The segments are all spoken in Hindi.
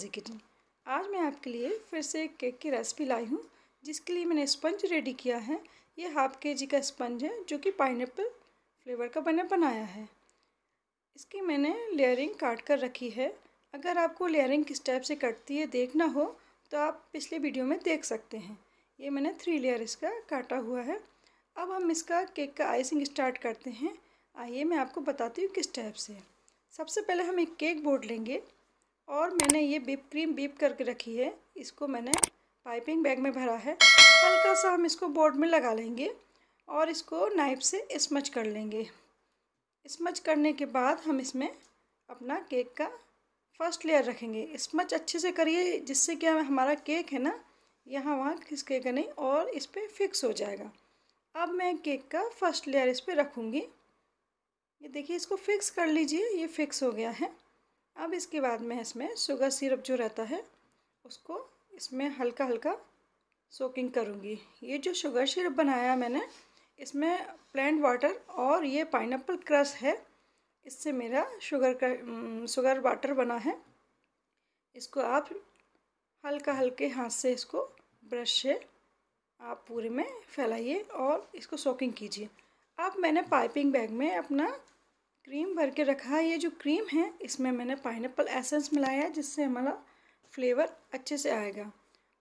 कोजी किचन आज मैं आपके लिए फिर से एक केक की रेसिपी लाई हूँ जिसके लिए मैंने स्पंज रेडी किया है ये हाफ के जी का स्पंज है जो कि पाइन फ्लेवर का मैंने बनाया है इसकी मैंने लेयरिंग काट कर रखी है अगर आपको लेयरिंग किस टाइप से कटती है देखना हो तो आप पिछले वीडियो में देख सकते हैं ये मैंने थ्री लेयर इसका काटा हुआ है अब हम इसका केक का आइसिंग स्टार्ट करते हैं आइए मैं आपको बताती हूँ किस टाइप से सबसे पहले हम एक केक बोर्ड लेंगे और मैंने ये बिप क्रीम बिप करके रखी है इसको मैंने पाइपिंग बैग में भरा है हल्का सा हम इसको बोर्ड में लगा लेंगे और इसको नाइफ से स्मच कर लेंगे स्मच करने के बाद हम इसमें अपना केक का फर्स्ट लेयर रखेंगे स्मच अच्छे से करिए जिससे कि हमारा केक है ना यहाँ वहाँ खिसकेगा नहीं और इस पर फिक्स हो जाएगा अब मैं केक का फर्स्ट लेयर इस पर रखूँगी ये देखिए इसको फिक्स कर लीजिए ये फिक्स हो गया है अब इसके बाद में इसमें शुगर सिरप जो रहता है उसको इसमें हल्का हल्का सोकिंग करूँगी ये जो शुगर सिरप बनाया मैंने इसमें प्लान वाटर और ये पाइनएप्पल क्रश है इससे मेरा शुगर का शुगर वाटर बना है इसको आप हल्का हल्के हाथ से इसको ब्रश से आप पूरे में फैलाइए और इसको सोकिंग कीजिए अब मैंने पाइपिंग बैग में अपना क्रीम भर के रखा है ये जो क्रीम है इसमें मैंने पाइनएप्पल एसेंस मिलाया है जिससे हमारा फ्लेवर अच्छे से आएगा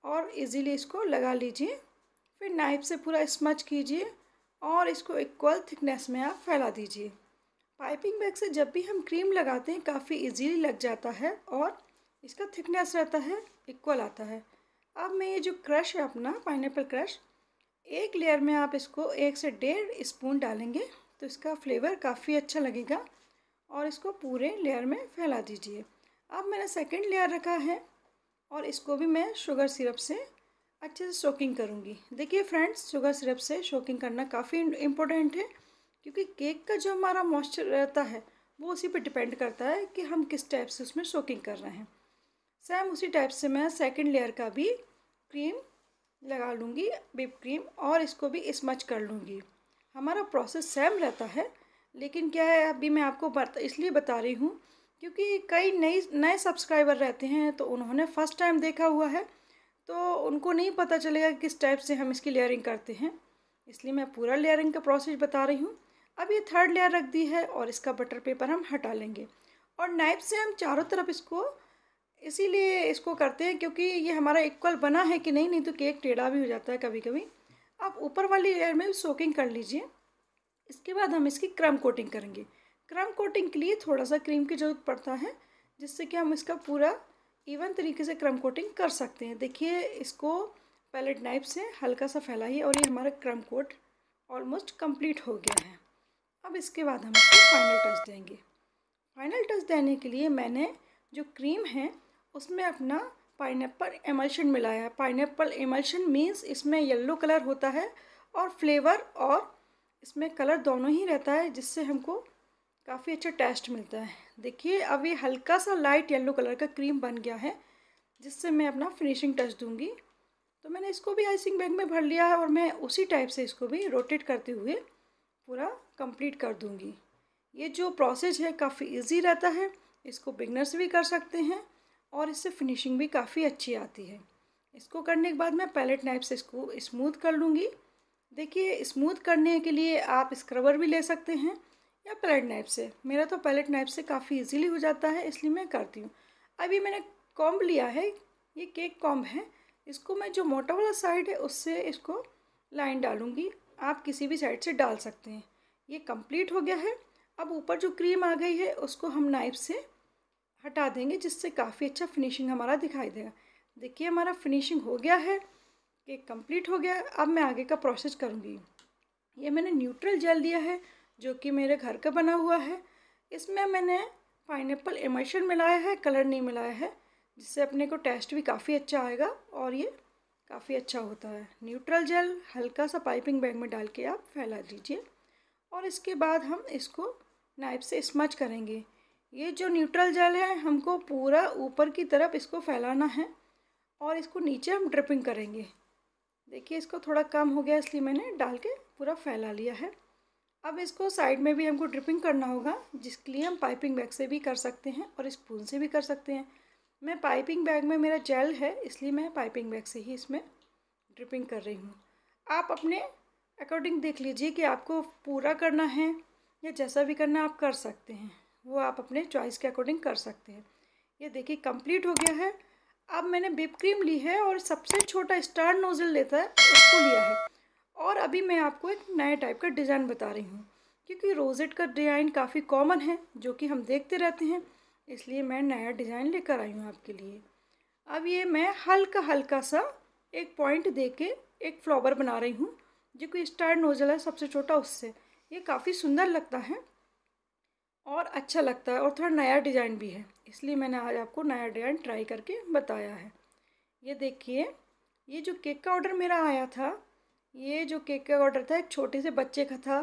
और इजीली इसको लगा लीजिए फिर नाइफ से पूरा स्मच कीजिए और इसको इक्वल थिकनेस में आप फैला दीजिए पाइपिंग बैग से जब भी हम क्रीम लगाते हैं काफ़ी इजीली लग जाता है और इसका थिकनेस रहता है इक्वल आता है अब मैं ये जो क्रश है अपना पाइनएप्पल क्रश एक लेयर में आप इसको एक से डेढ़ स्पून डालेंगे तो इसका फ्लेवर काफ़ी अच्छा लगेगा और इसको पूरे लेयर में फैला दीजिए अब मैंने सेकंड लेयर रखा है और इसको भी मैं शुगर सिरप से अच्छे से शोकिंग करूँगी देखिए फ्रेंड्स शुगर सिरप से शोकिंग करना काफ़ी इम्पोर्टेंट है क्योंकि केक का जो हमारा मॉइस्चर रहता है वो उसी पर डिपेंड करता है कि हम किस टाइप से उसमें शोकिंग कर रहे हैं सेम उसी टाइप से मैं सेकेंड लेयर का भी क्रीम लगा लूँगी विप क्रीम और इसको भी स्मच कर लूँगी हमारा प्रोसेस सेम रहता है लेकिन क्या है अभी मैं आपको इसलिए बता रही हूँ क्योंकि कई नई नए सब्सक्राइबर रहते हैं तो उन्होंने फ़र्स्ट टाइम देखा हुआ है तो उनको नहीं पता चलेगा किस टाइप से हम इसकी लेयरिंग करते हैं इसलिए मैं पूरा लेयरिंग का प्रोसेस बता रही हूँ अब ये थर्ड लेयर रख दी है और इसका बटर पेपर हम हटा लेंगे और नाइफ से हम चारों तरफ इसको इसीलिए इसको करते हैं क्योंकि ये हमारा इक्वल बना है कि नहीं नहीं तो केक टेढ़ा भी हो जाता है कभी कभी आप ऊपर वाली लेयर में सोकिंग कर लीजिए इसके बाद हम इसकी क्रम कोटिंग करेंगे क्रम कोटिंग के लिए थोड़ा सा क्रीम की ज़रूरत पड़ता है जिससे कि हम इसका पूरा इवन तरीके से क्रम कोटिंग कर सकते हैं देखिए इसको पैलेट नाइफ से हल्का सा फैलाइए और ये हमारा क्रम कोट ऑलमोस्ट कंप्लीट हो गया है अब इसके बाद हम इसको फाइनल टच देंगे फाइनल टच देने के लिए मैंने जो क्रीम है उसमें अपना पाइनएप्पल एमल्शन मिलाया है पाइनएप्पल एमल्शन मीन्स इसमें येलो कलर होता है और फ्लेवर और इसमें कलर दोनों ही रहता है जिससे हमको काफ़ी अच्छा टेस्ट मिलता है देखिए अब ये हल्का सा लाइट येलो कलर का क्रीम बन गया है जिससे मैं अपना फिनिशिंग टच दूंगी तो मैंने इसको भी आइसिंग बैग में भर लिया है और मैं उसी टाइप से इसको भी रोटेट करते हुए पूरा कंप्लीट कर दूंगी ये जो प्रोसेस है काफ़ी इजी रहता है इसको बिगनर्स भी कर सकते हैं और इससे फिनिशिंग भी काफ़ी अच्छी आती है इसको करने के बाद मैं पैलेट नाइफ से इसको स्मूथ कर लूँगी देखिए स्मूथ करने के लिए आप स्क्रबर भी ले सकते हैं या पैलेट नाइफ से मेरा तो पैलेट नाइफ से काफ़ी इजीली हो जाता है इसलिए मैं करती हूँ अभी मैंने कॉम्ब लिया है ये केक कॉम्ब है इसको मैं जो मोटा वाला साइड है उससे इसको लाइन डालूँगी आप किसी भी साइड से डाल सकते हैं ये कंप्लीट हो गया है अब ऊपर जो क्रीम आ गई है उसको हम नाइफ से हटा देंगे जिससे काफ़ी अच्छा फिनिशिंग हमारा दिखाई देगा देखिए हमारा फिनिशिंग हो गया है कि कंप्लीट हो गया अब मैं आगे का प्रोसेस करूँगी ये मैंने न्यूट्रल जेल दिया है जो कि मेरे घर का बना हुआ है इसमें मैंने एप्पल इमर्शन मिलाया है कलर नहीं मिलाया है जिससे अपने को टेस्ट भी काफ़ी अच्छा आएगा और ये काफ़ी अच्छा होता है न्यूट्रल जेल हल्का सा पाइपिंग बैग में डाल के आप फैला दीजिए और इसके बाद हम इसको नाइफ से स्मच करेंगे ये जो न्यूट्रल जेल है हमको पूरा ऊपर की तरफ इसको फैलाना है और इसको नीचे हम ड्रिपिंग करेंगे देखिए इसको थोड़ा कम हो गया इसलिए मैंने डाल के पूरा फैला लिया है अब इसको साइड में भी हमको ड्रिपिंग करना होगा जिसके लिए हम पाइपिंग बैग से भी कर सकते हैं और स्पून से भी कर सकते हैं मैं पाइपिंग बैग में मेरा जेल है इसलिए मैं पाइपिंग बैग से ही इसमें ड्रिपिंग कर रही हूँ आप अपने अकॉर्डिंग देख लीजिए कि आपको पूरा करना है या जैसा भी करना आप कर सकते हैं वो आप अपने चॉइस के अकॉर्डिंग कर सकते हैं ये देखिए कंप्लीट हो गया है अब मैंने बिप क्रीम ली है और सबसे छोटा स्टार नोज़ल लेता है उसको लिया है और अभी मैं आपको एक नए टाइप का डिज़ाइन बता रही हूँ क्योंकि रोजेट का डिज़ाइन काफ़ी कॉमन है जो कि हम देखते रहते हैं इसलिए मैं नया डिज़ाइन लेकर आई हूँ आपके लिए अब ये मैं हल्का हल्का सा एक पॉइंट दे के एक फ्लावर बना रही हूँ जो कि स्टार नोजल है सबसे छोटा उससे ये काफ़ी सुंदर लगता है और अच्छा लगता है और थोड़ा नया डिज़ाइन भी है इसलिए मैंने आज आपको नया डिज़ाइन ट्राई करके बताया है ये देखिए ये जो केक का ऑर्डर मेरा आया था ये जो केक का ऑर्डर था एक छोटे से बच्चे का था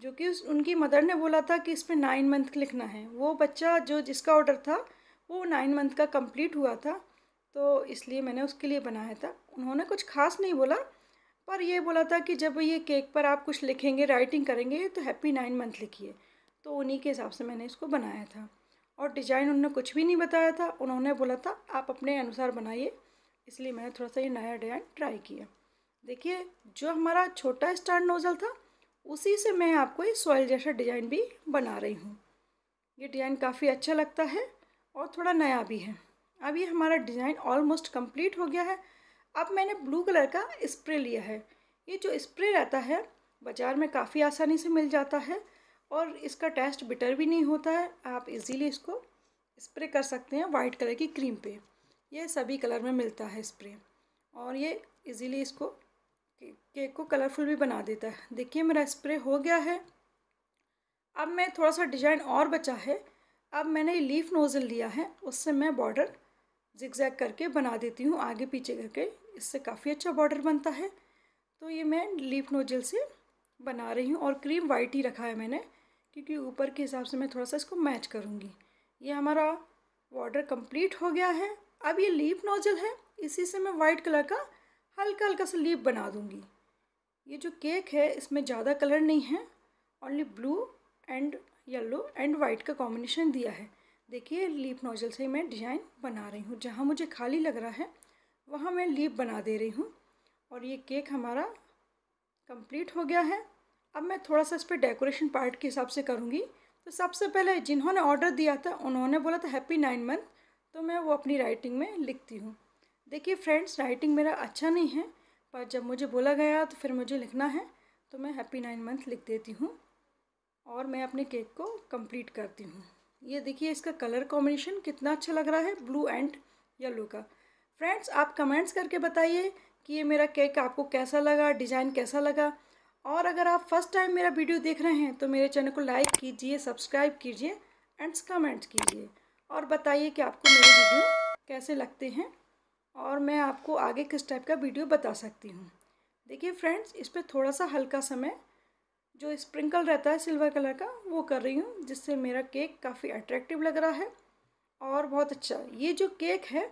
जो कि उस उनकी मदर ने बोला था कि इस पर नाइन मंथ लिखना है वो बच्चा जो जिसका ऑर्डर था वो नाइन मंथ का कंप्लीट हुआ था तो इसलिए मैंने उसके लिए बनाया था उन्होंने कुछ खास नहीं बोला पर ये बोला था कि जब ये केक पर आप कुछ लिखेंगे राइटिंग करेंगे तो हैप्पी नाइन मंथ लिखिए तो उन्हीं के हिसाब से मैंने इसको बनाया था और डिजाइन उन्होंने कुछ भी नहीं बताया था उन्होंने बोला था आप अपने अनुसार बनाइए इसलिए मैंने थोड़ा सा ये नया डिजाइन ट्राई किया देखिए जो हमारा छोटा स्टार नोज़ल था उसी से मैं आपको ये सॉइल जैसा डिज़ाइन भी बना रही हूँ ये डिज़ाइन काफ़ी अच्छा लगता है और थोड़ा नया भी है अब ये हमारा डिज़ाइन ऑलमोस्ट कम्प्लीट हो गया है अब मैंने ब्लू कलर का स्प्रे लिया है ये जो स्प्रे रहता है बाज़ार में काफ़ी आसानी से मिल जाता है और इसका टेस्ट बिटर भी नहीं होता है आप इजीली इसको स्प्रे कर सकते हैं वाइट कलर की क्रीम पे ये सभी कलर में मिलता है स्प्रे और ये इजीली इसको केक को कलरफुल भी बना देता है देखिए मेरा स्प्रे हो गया है अब मैं थोड़ा सा डिजाइन और बचा है अब मैंने लीफ नोज़ल लिया है उससे मैं बॉर्डर जैक करके बना देती हूँ आगे पीछे करके इससे काफ़ी अच्छा बॉर्डर बनता है तो ये मैं लीफ नोजल से बना रही हूँ और क्रीम वाइट ही रखा है मैंने क्योंकि ऊपर के हिसाब से मैं थोड़ा सा इसको मैच करूँगी ये हमारा बॉर्डर कंप्लीट हो गया है अब ये लीप नोजल है इसी से मैं वाइट कलर का हल्का हल्का सा लीप बना दूँगी ये जो केक है इसमें ज़्यादा कलर नहीं है only blue and yellow and white का कॉम्बिनेशन दिया है देखिए लीप नोजल से मैं डिज़ाइन बना रही हूँ जहाँ मुझे खाली लग रहा है वहाँ मैं लीप बना दे रही हूँ और ये केक हमारा कंप्लीट हो गया है अब मैं थोड़ा सा इस पर डेकोरेशन पार्ट के हिसाब से करूँगी तो सबसे पहले जिन्होंने ऑर्डर दिया था उन्होंने बोला था हैप्पी नाइन मंथ तो मैं वो अपनी राइटिंग में लिखती हूँ देखिए फ्रेंड्स राइटिंग मेरा अच्छा नहीं है पर जब मुझे बोला गया तो फिर मुझे लिखना है तो मैं हैप्पी नाइन मंथ लिख देती हूँ और मैं अपने केक को कंप्लीट करती हूँ ये देखिए इसका कलर कॉम्बिनेशन कितना अच्छा लग रहा है ब्लू एंड येलो का फ्रेंड्स आप कमेंट्स करके बताइए कि ये मेरा केक आपको कैसा लगा डिज़ाइन कैसा लगा और अगर आप फर्स्ट टाइम मेरा वीडियो देख रहे हैं तो मेरे चैनल को लाइक कीजिए सब्सक्राइब कीजिए एंड कमेंट कीजिए और बताइए कि आपको मेरे वीडियो कैसे लगते हैं और मैं आपको आगे किस टाइप का वीडियो बता सकती हूँ देखिए फ्रेंड्स इस पर थोड़ा सा हल्का समय जो स्प्रिंकल रहता है सिल्वर कलर का वो कर रही हूँ जिससे मेरा केक काफ़ी अट्रैक्टिव लग रहा है और बहुत अच्छा ये जो केक है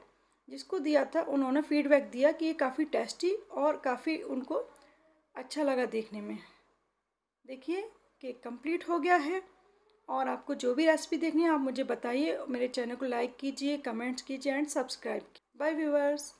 जिसको दिया था उन्होंने फीडबैक दिया कि ये काफ़ी टेस्टी और काफ़ी उनको अच्छा लगा देखने में देखिए केक कंप्लीट हो गया है और आपको जो भी रेसिपी देखनी है आप मुझे बताइए मेरे चैनल को लाइक कीजिए कमेंट्स कीजिए एंड सब्सक्राइब कीजिए बाय व्यूवर्स